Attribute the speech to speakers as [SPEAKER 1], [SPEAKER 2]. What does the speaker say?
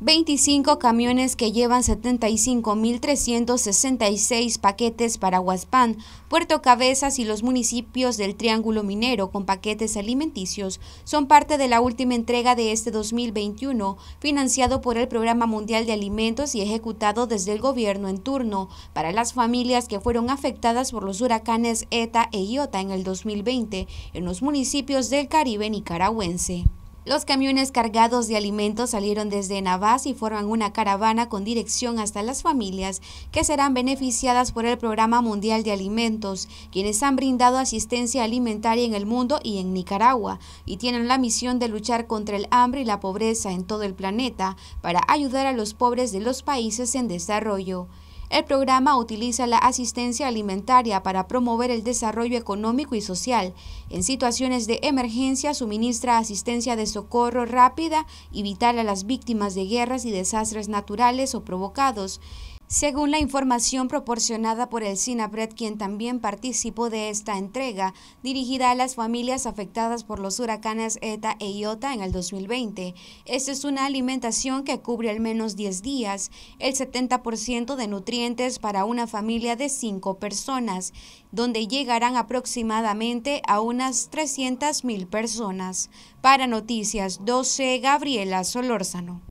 [SPEAKER 1] 25 camiones que llevan 75.366 paquetes para Huaspan, Puerto Cabezas y los municipios del Triángulo Minero con paquetes alimenticios son parte de la última entrega de este 2021, financiado por el Programa Mundial de Alimentos y ejecutado desde el gobierno en turno para las familias que fueron afectadas por los huracanes ETA e IOTA en el 2020 en los municipios del Caribe nicaragüense. Los camiones cargados de alimentos salieron desde Navas y forman una caravana con dirección hasta las familias que serán beneficiadas por el Programa Mundial de Alimentos, quienes han brindado asistencia alimentaria en el mundo y en Nicaragua, y tienen la misión de luchar contra el hambre y la pobreza en todo el planeta para ayudar a los pobres de los países en desarrollo. El programa utiliza la asistencia alimentaria para promover el desarrollo económico y social. En situaciones de emergencia suministra asistencia de socorro rápida y vital a las víctimas de guerras y desastres naturales o provocados. Según la información proporcionada por el CINAPRED, quien también participó de esta entrega, dirigida a las familias afectadas por los huracanes ETA e IOTA en el 2020, esta es una alimentación que cubre al menos 10 días, el 70% de nutrientes para una familia de 5 personas, donde llegarán aproximadamente a unas 300.000 personas. Para Noticias 12, Gabriela Solórzano.